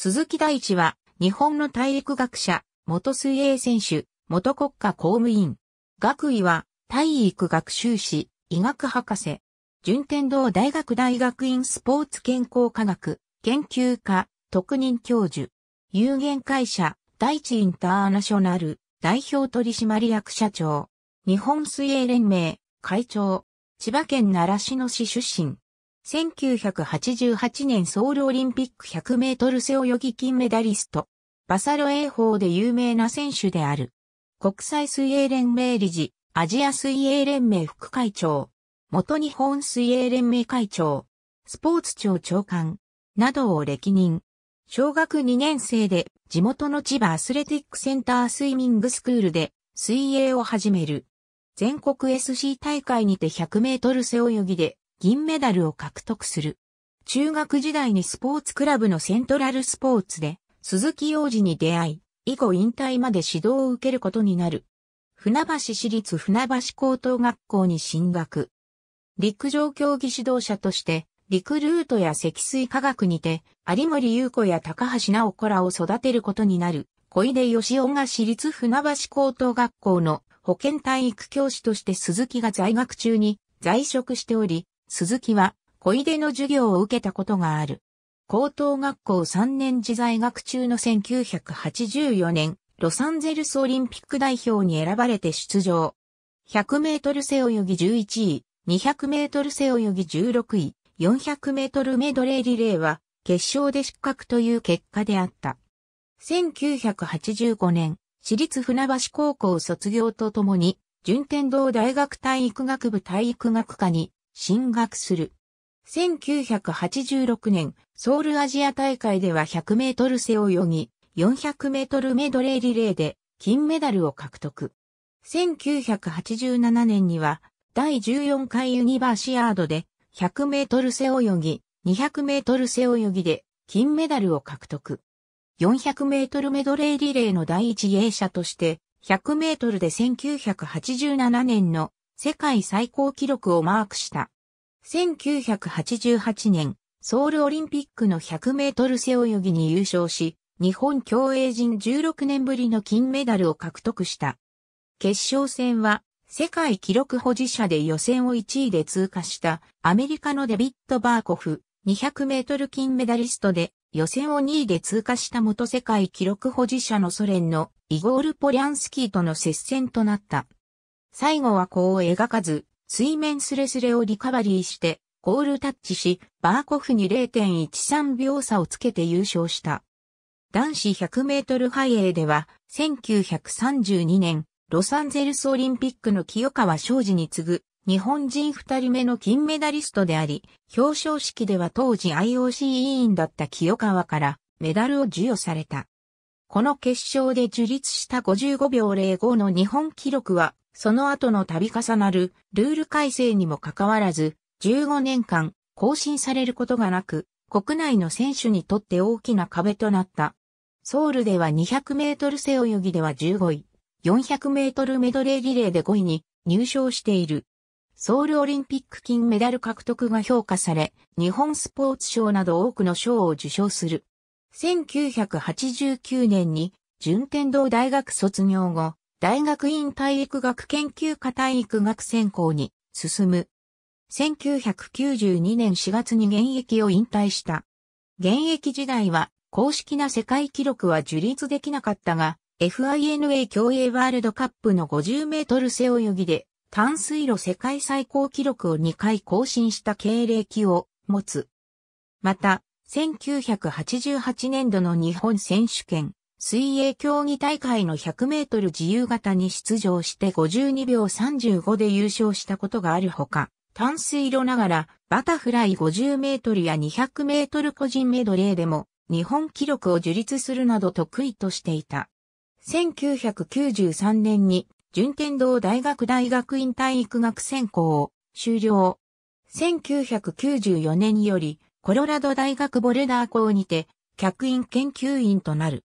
鈴木大地は、日本の体育学者、元水泳選手、元国家公務員。学位は、体育学修士、医学博士。順天堂大学大学院スポーツ健康科学、研究科、特任教授。有限会社、大地インターナショナル、代表取締役社長。日本水泳連盟、会長。千葉県奈良市の市出身。1988年ソウルオリンピック100メートル背泳ぎ金メダリスト。バサロ泳法で有名な選手である。国際水泳連盟理事、アジア水泳連盟副会長、元日本水泳連盟会長、スポーツ庁長官、などを歴任。小学2年生で地元の千葉アスレティックセンタースイミングスクールで水泳を始める。全国 SC 大会にて100メートル背泳ぎで銀メダルを獲得する。中学時代にスポーツクラブのセントラルスポーツで鈴木洋二に出会い、以後引退まで指導を受けることになる。船橋市立船橋高等学校に進学。陸上競技指導者として、陸ルートや積水科学にて、有森優子や高橋直子らを育てることになる、小出義雄が市立船橋高等学校の保健体育教師として鈴木が在学中に在職しており、鈴木は小出の授業を受けたことがある。高等学校3年時在学中の1984年、ロサンゼルスオリンピック代表に選ばれて出場。100メートル背泳ぎ11位、200メートル背泳ぎ16位、400メートルメドレーリレーは決勝で失格という結果であった。1985年、私立船橋高校卒業とともに、順天堂大学体育学部体育学科に進学する。1986年、ソウルアジア大会では100メートル背泳ぎ、400メートルメドレーリレーで金メダルを獲得。1987年には第14回ユニバーシアードで100メートル背泳ぎ、200メートル背泳ぎで金メダルを獲得。400メートルメドレーリレーの第一泳者として、100メートルで1987年の世界最高記録をマークした。1988年、ソウルオリンピックの100メートル背泳ぎに優勝し、日本競泳陣16年ぶりの金メダルを獲得した。決勝戦は、世界記録保持者で予選を1位で通過したアメリカのデビッド・バーコフ、200メートル金メダリストで予選を2位で通過した元世界記録保持者のソ連のイゴール・ポリャンスキーとの接戦となった。最後はこう描かず、水面スレスレをリカバリーして、ゴールタッチし、バーコフに0.13秒差をつけて優勝した。男子100メートルハイエーでは、1932年、ロサンゼルスオリンピックの清川昌司に次ぐ、日本人二人目の金メダリストであり、表彰式では当時 IOC 委員だった清川からメダルを授与された。この決勝で樹立した55秒05の日本記録はその後の度重なるルール改正にもかかわらず、15年間更新されることがなく、国内の選手にとって大きな壁となった。ソウルでは200メートル背泳ぎでは15位、400メートルメドレーリレーで5位に入賞している。ソウルオリンピック金メダル獲得が評価され、日本スポーツ賞など多くの賞を受賞する。1989年に順天堂大学卒業後、大学院体育学研究科体育学専攻に進む。1992年4月に現役を引退した。現役時代は公式な世界記録は樹立できなかったが、FINA 競泳ワールドカップの50メートル背泳ぎで淡水路世界最高記録を2回更新した経歴を持つ。また、1988年度の日本選手権、水泳競技大会の100メートル自由形に出場して52秒35で優勝したことがあるほか、淡水路ながらバタフライ50メートルや200メートル個人メドレーでも日本記録を樹立するなど得意としていた。1993年に順天堂大学大学院体育学専攻を終了。1994年よりコロラド大学ボルダー校にて客員研究員となる。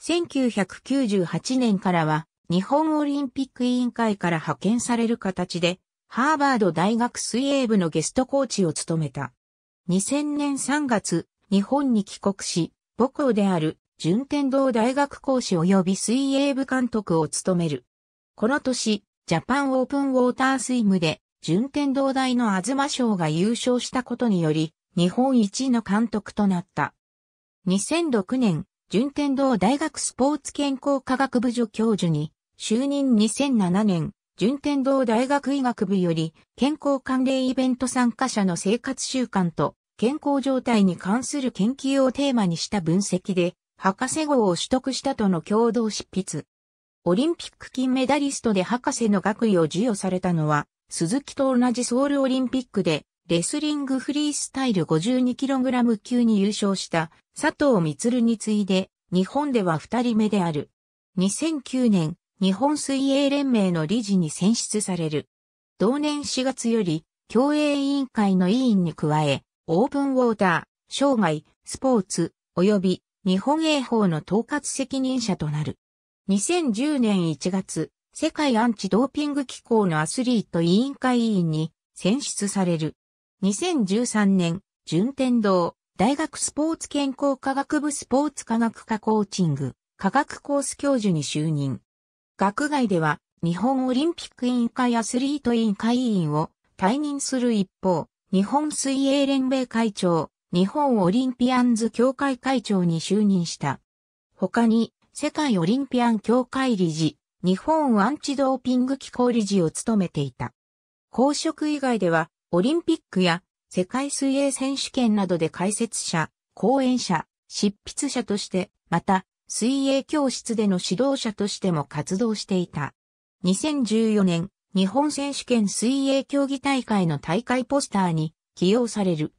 1998年からは日本オリンピック委員会から派遣される形で、ハーバード大学水泳部のゲストコーチを務めた。2000年3月、日本に帰国し、母校である順天堂大学講師及び水泳部監督を務める。この年、ジャパンオープンウォータースイムで、順天堂大の東賞が優勝したことにより、日本一の監督となった。2006年、順天堂大学スポーツ健康科学部助教授に、就任2007年、順天堂大学医学部より、健康関連イベント参加者の生活習慣と健康状態に関する研究をテーマにした分析で、博士号を取得したとの共同執筆。オリンピック金メダリストで博士の学位を授与されたのは、鈴木と同じソウルオリンピックで、レスリングフリースタイル 52kg 級に優勝した佐藤光に次いで、日本では二人目である。2009年、日本水泳連盟の理事に選出される。同年4月より、競泳委員会の委員に加え、オープンウォーター、生涯、スポーツ、及び日本泳法の統括責任者となる。2010年1月、世界アンチドーピング機構のアスリート委員会委員に選出される。2013年、順天堂、大学スポーツ健康科学部スポーツ科学科コーチング、科学コース教授に就任。学外では、日本オリンピック委員会アスリート委員会委員を退任する一方、日本水泳連盟会長、日本オリンピアンズ協会会長に就任した。他に、世界オリンピアン協会理事、日本アンチドーピング機構理事を務めていた。公職以外では、オリンピックや世界水泳選手権などで解説者、講演者、執筆者として、また、水泳教室での指導者としても活動していた。2014年、日本選手権水泳競技大会の大会ポスターに起用される。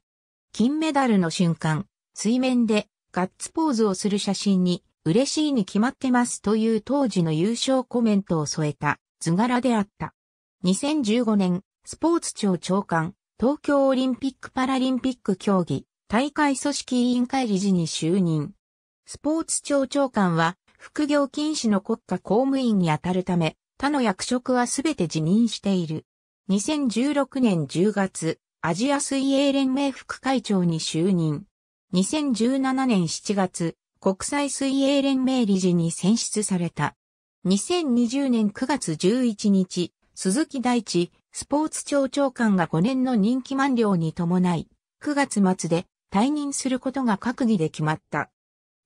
金メダルの瞬間、水面でガッツポーズをする写真に、嬉しいに決まってますという当時の優勝コメントを添えた図柄であった。2015年、スポーツ庁長官、東京オリンピック・パラリンピック競技大会組織委員会理事に就任。スポーツ庁長官は副業禁止の国家公務員に当たるため、他の役職はすべて辞任している。2016年10月、アジア水泳連盟副会長に就任。2017年7月、国際水泳連盟理事に選出された。2020年9月11日、鈴木大地スポーツ庁長官が5年の任期満了に伴い、9月末で退任することが閣議で決まった。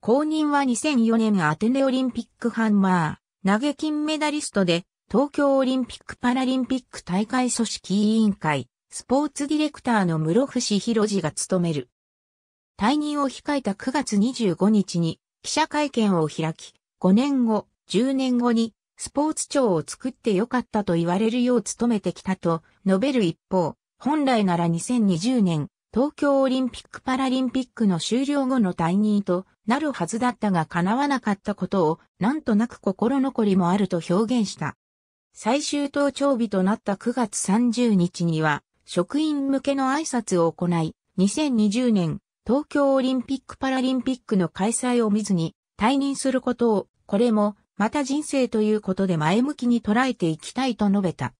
後任は2004年アテネオリンピックハンマー、投げ金メダリストで、東京オリンピック・パラリンピック大会組織委員会、スポーツディレクターの室伏博士が務める。退任を控えた9月25日に記者会見を開き、5年後、10年後にスポーツ庁を作ってよかったと言われるよう努めてきたと述べる一方、本来なら2020年、東京オリンピック・パラリンピックの終了後の退任となるはずだったが叶わなかったことをなんとなく心残りもあると表現した。最終登庁日となった9月30日には職員向けの挨拶を行い、2020年東京オリンピック・パラリンピックの開催を見ずに退任することを、これもまた人生ということで前向きに捉えていきたいと述べた。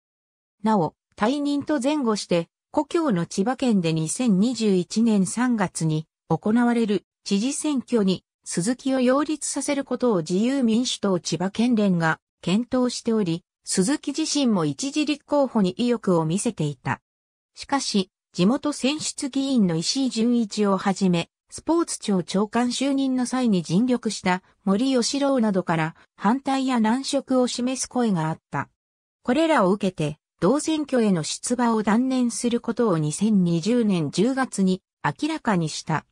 なお、退任と前後して、故郷の千葉県で2021年3月に行われる知事選挙に鈴木を擁立させることを自由民主党千葉県連が検討しており、鈴木自身も一時立候補に意欲を見せていた。しかし、地元選出議員の石井純一をはじめ、スポーツ庁長官就任の際に尽力した森吉郎などから反対や難色を示す声があった。これらを受けて、同選挙への出馬を断念することを2020年10月に明らかにした。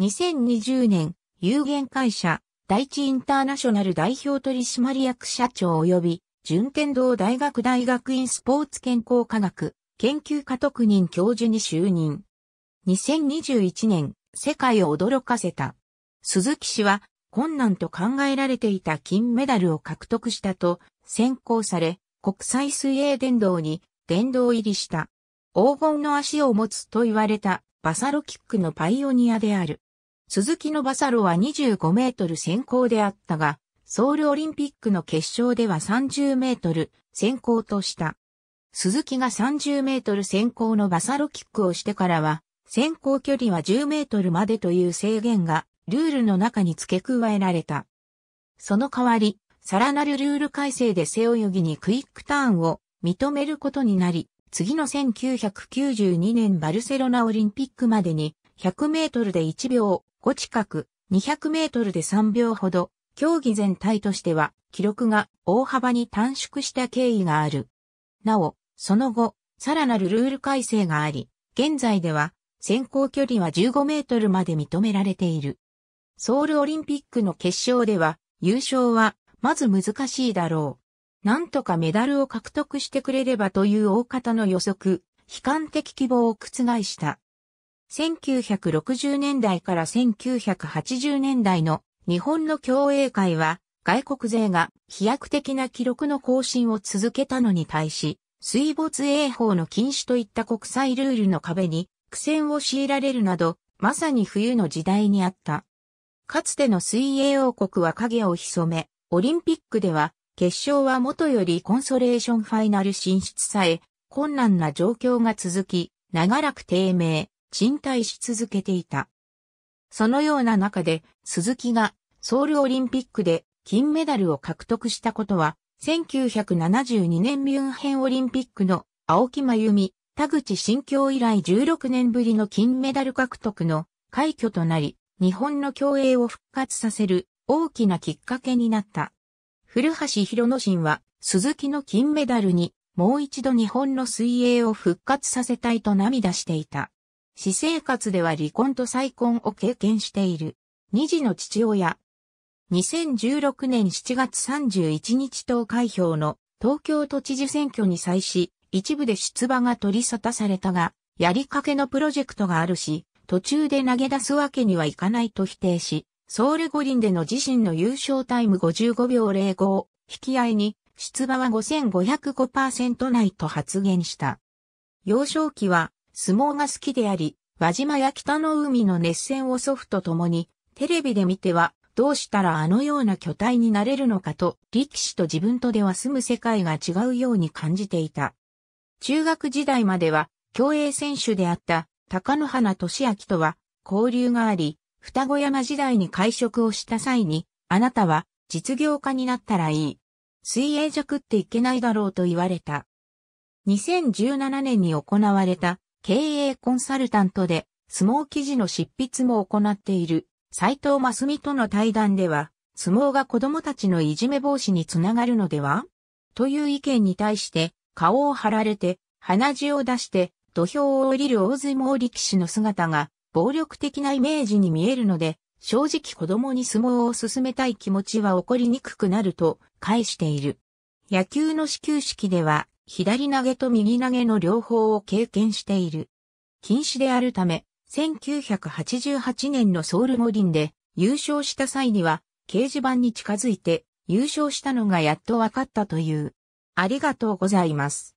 2020年、有限会社、第一インターナショナル代表取締役社長及び、順天堂大学大学院スポーツ健康科学研究科特任教授に就任。2021年、世界を驚かせた。鈴木氏は困難と考えられていた金メダルを獲得したと先行され、国際水泳殿堂に殿堂入りした。黄金の足を持つと言われたバサロキックのパイオニアである。鈴木のバサロは25メートル先行であったが、ソウルオリンピックの決勝では30メートル先行とした。鈴木が30メートル先行のバサロキックをしてからは、先行距離は10メートルまでという制限がルールの中に付け加えられた。その代わり、さらなるルール改正で背泳ぎにクイックターンを認めることになり、次の1992年バルセロナオリンピックまでに100メートルで1秒5近く、200メートルで3秒ほど、競技全体としては記録が大幅に短縮した経緯がある。なお、その後、さらなるルール改正があり、現在では先行距離は15メートルまで認められている。ソウルオリンピックの決勝では、優勝は、まず難しいだろう。なんとかメダルを獲得してくれればという大方の予測、悲観的希望を覆した。1960年代から1980年代の日本の競泳界は外国勢が飛躍的な記録の更新を続けたのに対し、水没泳法の禁止といった国際ルールの壁に苦戦を強いられるなど、まさに冬の時代にあった。かつての水泳王国は影を潜め、オリンピックでは、決勝は元よりコンソレーションファイナル進出さえ、困難な状況が続き、長らく低迷、賃貸し続けていた。そのような中で、鈴木がソウルオリンピックで金メダルを獲得したことは、1972年ミュンヘンオリンピックの青木真由美、田口新教以来16年ぶりの金メダル獲得の快挙となり、日本の競泳を復活させる大きなきっかけになった。古橋博之進は、鈴木の金メダルに、もう一度日本の水泳を復活させたいと涙していた。私生活では離婚と再婚を経験している。二児の父親。2016年7月31日投開票の東京都知事選挙に際し、一部で出馬が取り沙汰されたが、やりかけのプロジェクトがあるし、途中で投げ出すわけにはいかないと否定し、ソウル五輪での自身の優勝タイム55秒05引き合いに、出馬は5505%内と発言した。幼少期は相撲が好きであり、輪島や北の海の熱戦を祖父と共に、テレビで見ては、どうしたらあのような巨体になれるのかと、力士と自分とでは住む世界が違うように感じていた。中学時代までは、競泳選手であった高野花俊明とは交流があり、双子山時代に会食をした際に、あなたは実業家になったらいい。水泳じゃ食っていけないだろうと言われた。2017年に行われた経営コンサルタントで相撲記事の執筆も行っている斎藤真美との対談では相撲が子供たちのいじめ防止につながるのではという意見に対して顔を張られて、鼻血を出して、土俵を降りる大相撲力士の姿が、暴力的なイメージに見えるので、正直子供に相撲を進めたい気持ちは起こりにくくなると、返している。野球の始球式では、左投げと右投げの両方を経験している。禁止であるため、1988年のソウル五輪で優勝した際には、掲示板に近づいて優勝したのがやっと分かったという。ありがとうございます。